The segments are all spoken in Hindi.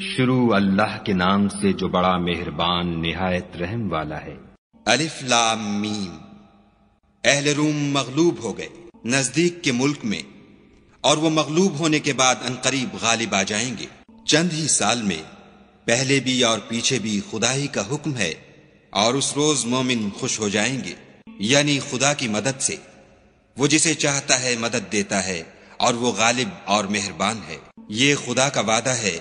शुरू अल्लाह के नाम से जो बड़ा मेहरबान निहायत रहम वाला है अलिफ लाम मीम अहल रूम मगलूब हो गए नजदीक के मुल्क में और वो मगलूब होने के बाद अनकरीब गालिब आ जाएंगे चंद ही साल में पहले भी और पीछे भी खुदा ही का हुक्म है और उस रोज मोमिन खुश हो जाएंगे यानी खुदा की मदद से वो जिसे चाहता है मदद देता है और वो गालिब और मेहरबान है ये खुदा का वादा है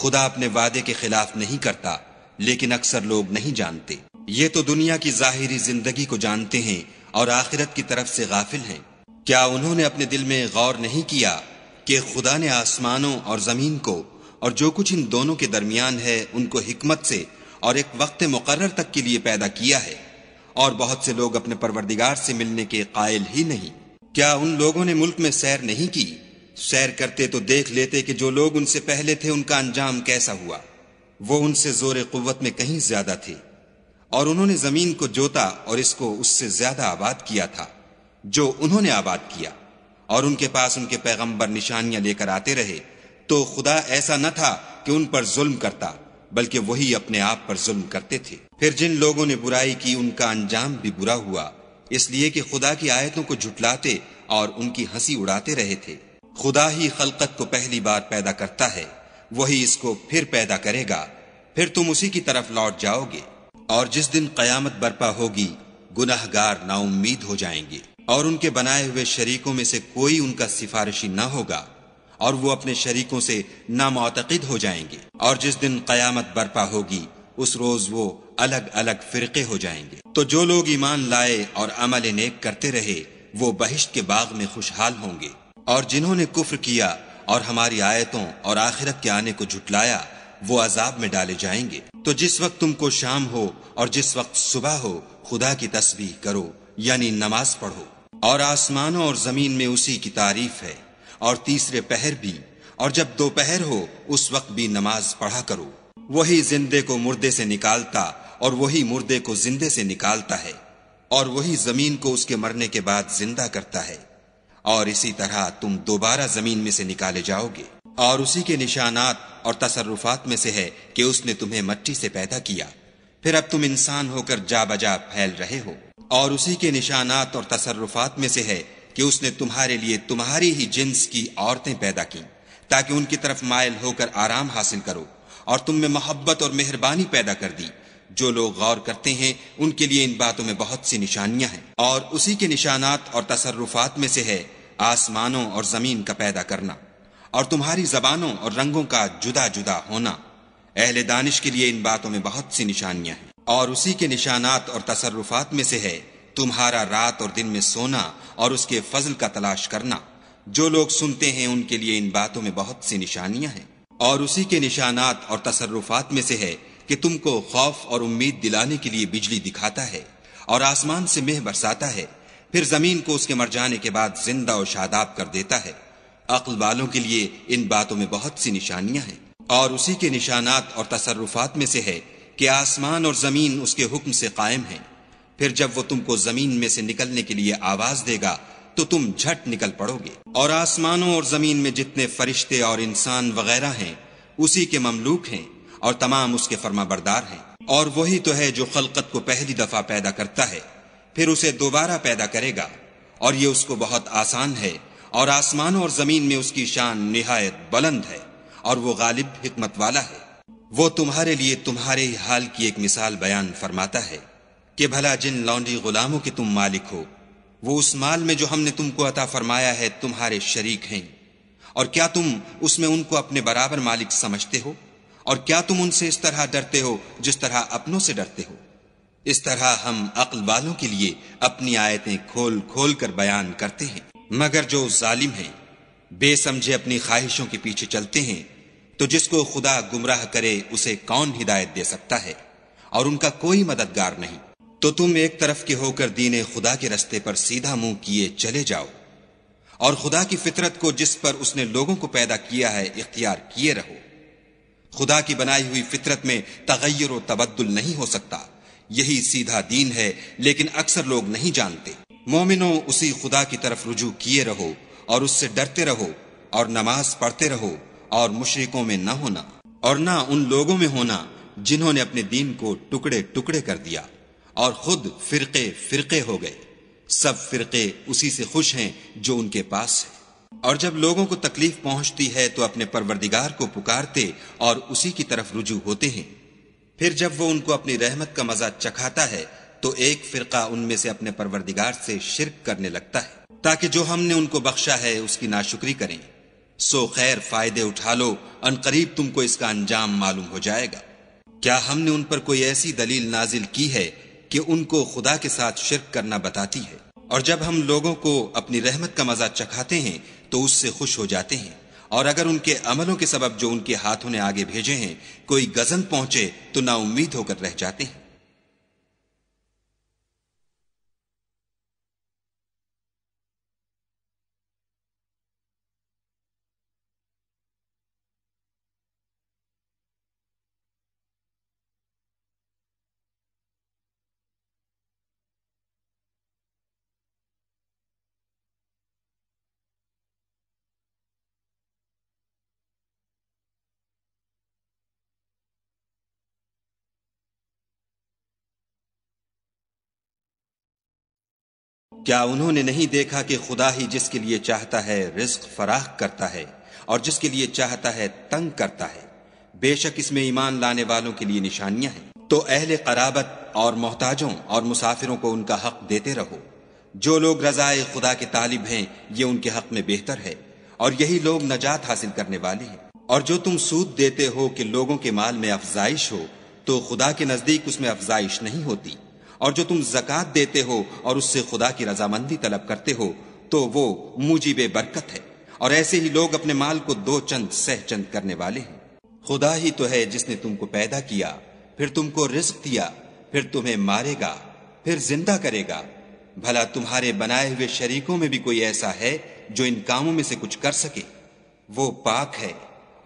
खुदा अपने वादे के खिलाफ नहीं करता लेकिन अक्सर लोग नहीं जानते ये तो दुनिया की जाहिरी जिंदगी को जानते हैं और आखिरत की तरफ से गाफिल हैं क्या उन्होंने अपने दिल में गौर नहीं किया कि खुदा ने आसमानों और जमीन को और जो कुछ इन दोनों के दरमियान है उनको हिकमत से और एक वक्त मुकर तक के लिए पैदा किया है और बहुत से लोग अपने परवरदिगार से मिलने के कायल ही नहीं क्या उन लोगों ने मुल्क में सैर नहीं की सैर करते तो देख लेते कि जो लोग उनसे पहले थे उनका अंजाम कैसा हुआ वो उनसे जोर कुत में कहीं ज्यादा थे और उन्होंने जमीन को जोता और इसको उससे ज्यादा आबाद किया था जो उन्होंने आबाद किया और उनके पास उनके पैगंबर निशानियां लेकर आते रहे तो खुदा ऐसा न था कि उन पर जुल्म करता बल्कि वही अपने आप पर जुल्म करते थे फिर जिन लोगों ने बुराई की उनका अंजाम भी बुरा हुआ इसलिए कि खुदा की आयतों को झुटलाते और उनकी हंसी उड़ाते रहे थे खुदा ही खलकत को पहली बार पैदा करता है वही इसको फिर पैदा करेगा फिर तुम उसी की तरफ लौट जाओगे और जिस दिन कयामत बर्पा होगी गुनाहगार नाउमीद हो जाएंगे और उनके बनाए हुए शरीकों में से कोई उनका सिफारिशी ना होगा और वो अपने शरीकों से नामतकद हो जाएंगे और जिस दिन कयामत बर्पा होगी उस रोज वो अलग अलग फिरके हो जाएंगे तो जो लोग ईमान लाए और अमल नेक करते रहे वो बहिश्त के बाग में खुशहाल होंगे और जिन्होंने कुफ्र किया और हमारी आयतों और आखिरत के आने को झुटलाया वो अजाब में डाले जाएंगे तो जिस वक्त तुमको शाम हो और जिस वक्त सुबह हो खुदा की तस्वीर करो यानी नमाज पढ़ो और आसमानों और जमीन में उसी की तारीफ है और तीसरे पहर भी और जब दोपहर हो उस वक्त भी नमाज पढ़ा करो वही जिंदे को मुर्दे से निकालता और वही मुर्दे को जिंदे से निकालता है और वही जमीन को उसके मरने के बाद जिंदा करता है और इसी तरह तुम दोबारा जमीन में से निकाले जाओगे और उसी के निशानात और तसरुफात में से है कि उसने तुम्हें मट्टी से पैदा किया फिर अब तुम इंसान होकर जा बजा फैल रहे हो और उसी के निशानात और तसरुफात में से है कि उसने तुम्हारे लिए तुम्हारी ही जिन्स की औरतें पैदा की ताकि उनकी तरफ मायल होकर आराम हासिल करो और तुम में मोहब्बत और मेहरबानी पैदा कर दी जो लोग गौर करते हैं उनके लिए इन बातों में बहुत सी निशानियां हैं और उसी के निशानात और तसरुफात में से है आसमानों और जमीन का पैदा करना और तुम्हारी जबानों और रंगों का जुदा जुदा होना अहले दानिश के लिए इन बातों में बहुत सी निशानियां हैं और उसी के निशानात और तसरुफात में से है तुम्हारा रात और दिन में सोना और उसके फजल का तलाश करना जो लोग सुनते हैं उनके लिए इन बातों में बहुत सी निशानियां हैं और उसी के निशानात और तसरुफात में से है कि तुमको खौफ और उम्मीद दिलाने के लिए बिजली दिखाता है और आसमान से मेह बरसाता है फिर जमीन को उसके मर जाने के बाद जिंदा और शादाब कर देता है अकल वालों के लिए इन बातों में बहुत सी निशानियां हैं और उसी के निशानात और तसरुफात में से है कि आसमान और जमीन उसके हुक्म से कायम है फिर जब वो तुमको जमीन में से निकलने के लिए आवाज देगा तो तुम झट निकल पड़ोगे और आसमानों और जमीन में जितने फरिश्ते और इंसान वगैरह हैं उसी के ममलूक हैं और तमाम उसके फर्मा बरदार हैं और वही तो है जो खलकत को पहली दफा पैदा करता है फिर उसे दोबारा पैदा करेगा और ये उसको बहुत आसान है और आसमान और जमीन में उसकी शान निहायत बुलंद है और वो गालिब हिकमत वाला है वो तुम्हारे लिए तुम्हारे ही हाल की एक मिसाल बयान फरमाता है कि भला जिन लॉन्ड्री गुलामों के तुम मालिक हो वो उस माल में जो हमने तुमको अता फरमाया है तुम्हारे शरीक हैं और क्या तुम उसमें उनको अपने बराबर मालिक समझते हो और क्या तुम उनसे इस तरह डरते हो जिस तरह अपनों से डरते हो इस तरह हम अक्ल वालों के लिए अपनी आयतें खोल खोल कर बयान करते हैं मगर जो जालिम है बेसमझे अपनी ख्वाहिशों के पीछे चलते हैं तो जिसको खुदा गुमराह करे उसे कौन हिदायत दे सकता है और उनका कोई मददगार नहीं तो तुम एक तरफ के होकर दीने खुदा के रस्ते पर सीधा मुंह किए चले जाओ और खुदा की फितरत को जिस पर उसने लोगों को पैदा किया है इख्तियार किए रहो खुदा की बनाई हुई फितरत में तगैर और तबद्दुल नहीं हो सकता यही सीधा दीन है लेकिन अक्सर लोग नहीं जानते मोमिनो उसी खुदा की तरफ रुझू किए रहो और उससे डरते रहो और नमाज पढ़ते रहो और मुशरकों में न होना और ना उन लोगों में होना जिन्होंने अपने दीन को टुकड़े टुकड़े कर दिया और खुद फिरके फिरके हो गए सब फिरके उसी से खुश हैं जो उनके पास है और जब लोगों को तकलीफ पहुंचती है तो अपने परवरदिगार को पुकारते और उसी की तरफ रुजू होते हैं फिर जब वो उनको अपनी रहमत का मजा चखाता है तो एक फिरका उनमें से अपने परवरदिगार से शिरक करने लगता है ताकि जो हमने उनको बख्शा है उसकी नाशुक्री करें सो खैर फायदे उठा लो अनकरीब तुमको इसका अंजाम मालूम हो जाएगा क्या हमने उन पर कोई ऐसी दलील नाजिल की है कि उनको खुदा के साथ शिरक करना बताती है और जब हम लोगों को अपनी रहमत का मजा चखाते हैं तो उससे खुश हो जाते हैं और अगर उनके अमलों के सबब जो उनके हाथों ने आगे भेजे हैं कोई गजन पहुंचे तो ना उम्मीद होकर रह जाते हैं क्या उन्होंने नहीं देखा कि खुदा ही जिसके लिए चाहता है रिस्क फराह करता है और जिसके लिए चाहता है तंग करता है बेशक इसमें ईमान लाने वालों के लिए निशानियां हैं तो अहल कराबत और मोहताजों और मुसाफिरों को उनका हक देते रहो जो लोग रजाए खुदा के तालिब हैं ये उनके हक में बेहतर है और यही लोग नजात हासिल करने वाले हैं और जो तुम सूद देते हो कि लोगों के माल में अफजाइश हो तो खुदा के नजदीक उसमें अफजाइश नहीं होती और जो तुम जक़ात देते हो और उससे खुदा की रजामंदी तलब करते हो तो वो मुजीब बरकत है और ऐसे ही लोग अपने माल को दो चंद सह चंद करने वाले हैं खुदा ही तो है जिसने तुमको पैदा किया फिर तुमको रिस्क दिया फिर तुम्हें मारेगा फिर जिंदा करेगा भला तुम्हारे बनाए हुए शरीकों में भी कोई ऐसा है जो इन कामों में से कुछ कर सके वो पाक है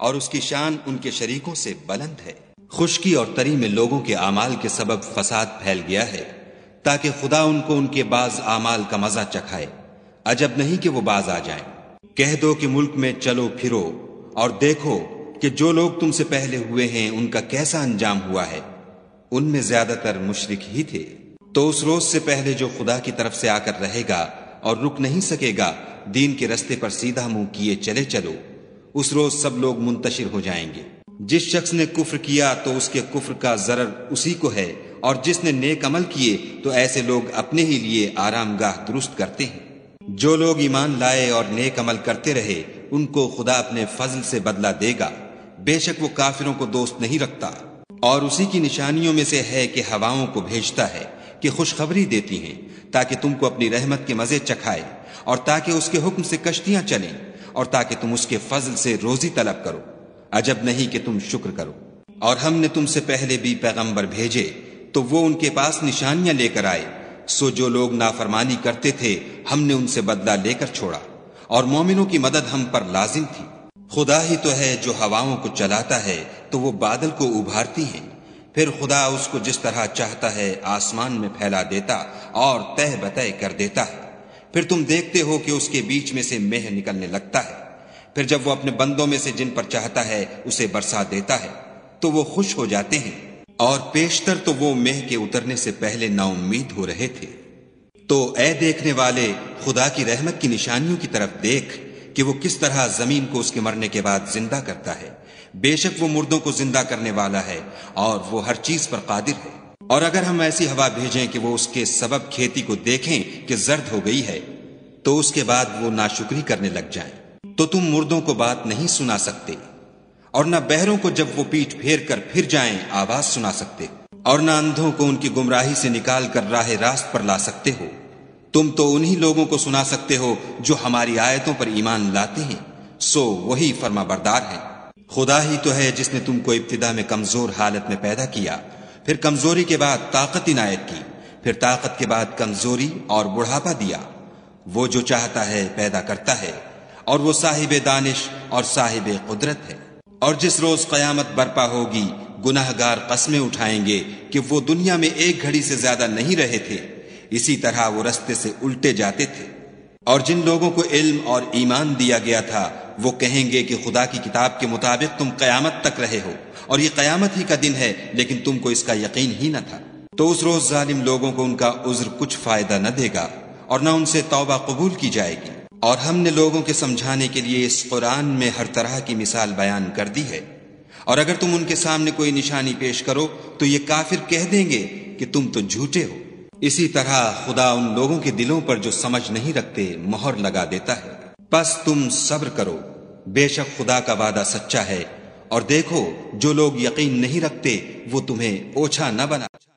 और उसकी शान उनके शरीकों से बुलंद है खुशकी और तरी में लोगों के अमाल के सबब फसाद फैल गया है ताकि खुदा उनको उनके बाज अमाल का मजा चखाए अजब नहीं कि वो बाज आ जाए कह दो कि मुल्क में चलो फिरो और देखो कि जो लोग तुमसे पहले हुए हैं उनका कैसा अंजाम हुआ है उनमें ज्यादातर मुशरक ही थे तो उस रोज से पहले जो खुदा की तरफ से आकर रहेगा और रुक नहीं सकेगा दीन के रस्ते पर सीधा मुंह किए चले चलो उस रोज सब लोग मुंतशिर हो जाएंगे जिस शख्स ने कुफ्र किया तो उसके कुफ्र का जरर उसी को है और जिसने नेक अमल किए तो ऐसे लोग अपने ही लिए आराम गाह दुरुस्त करते हैं जो लोग ईमान लाए और नेक अमल करते रहे उनको खुदा अपने फजल से बदला देगा बेशक वो काफिरों को दोस्त नहीं रखता और उसी की निशानियों में से है कि हवाओं को भेजता है कि खुशखबरी देती हैं ताकि तुमको अपनी रहमत के मजे चखाए और ताकि उसके हुक्म से कश्तियां चलें और ताकि तुम उसके फजल से रोजी तलब करो अजब नहीं कि तुम शुक्र करो और हमने तुमसे पहले भी पैगंबर भेजे तो वो उनके पास निशानियां लेकर आए सो जो लोग नाफरमानी करते थे हमने उनसे बदला लेकर छोड़ा और मोमिनों की मदद हम पर लाजिम थी खुदा ही तो है जो हवाओं को चलाता है तो वो बादल को उभारती है फिर खुदा उसको जिस तरह चाहता है आसमान में फैला देता और तय बतय कर देता है फिर तुम देखते हो कि उसके बीच में से मेह निकलने लगता है फिर जब वो अपने बंदों में से जिन पर चाहता है उसे बरसा देता है तो वो खुश हो जाते हैं और पेशतर तो वो मेह के उतरने से पहले नाउमीद हो रहे थे तो ऐ देखने वाले खुदा की रहमत की निशानियों की तरफ देख कि वो किस तरह जमीन को उसके मरने के बाद जिंदा करता है बेशक वो मुर्दों को जिंदा करने वाला है और वो हर चीज पर कादिर है और अगर हम ऐसी हवा भेजें कि वो उसके सबब खेती को देखें कि जर्द हो गई है तो उसके बाद वो नाशुक्री करने लग जाएं तो तुम मुर्दों को बात नहीं सुना सकते और न बहरों को जब वो पीठ फेर कर फिर जाएं आवाज सुना सकते और न अंधों को उनकी गुमराही से निकाल कर राह रास्त पर ला सकते हो तुम तो उन्हीं लोगों को सुना सकते हो जो हमारी आयतों पर ईमान लाते हैं सो वही फर्मा बरदार है खुदा ही तो है जिसने तुमको इब्तदा में कमजोर हालत में पैदा किया फिर कमजोरी के बाद ताकत इनायत की फिर ताकत के बाद कमजोरी और बुढ़ापा दिया वो जो चाहता है पैदा करता है और वो साहिब दानिश और साहिब कुदरत है और जिस रोज कयामत बर्पा होगी गुनाहगार कस्में उठाएंगे कि वो दुनिया में एक घड़ी से ज्यादा नहीं रहे थे इसी तरह वो रस्ते से उल्टे जाते थे और जिन लोगों को इल्म और ईमान दिया गया था वो कहेंगे कि खुदा की किताब के मुताबिक तुम कयामत तक रहे हो और ये कयामत ही का दिन है लेकिन तुमको इसका यकीन ही न था तो उस रोज जालिम लोगों को उनका उज्र कुछ फायदा न देगा और न उनसे तोबा कबूल की जाएगी और हमने लोगों के समझाने के लिए इस कुरान में हर तरह की मिसाल बयान कर दी है और अगर तुम उनके सामने कोई निशानी पेश करो तो ये काफिर कह देंगे कि तुम तो झूठे हो इसी तरह खुदा उन लोगों के दिलों पर जो समझ नहीं रखते मोहर लगा देता है बस तुम सब्र करो बेशक खुदा का वादा सच्चा है और देखो जो लोग यकीन नहीं रखते वो तुम्हें ओछा न बना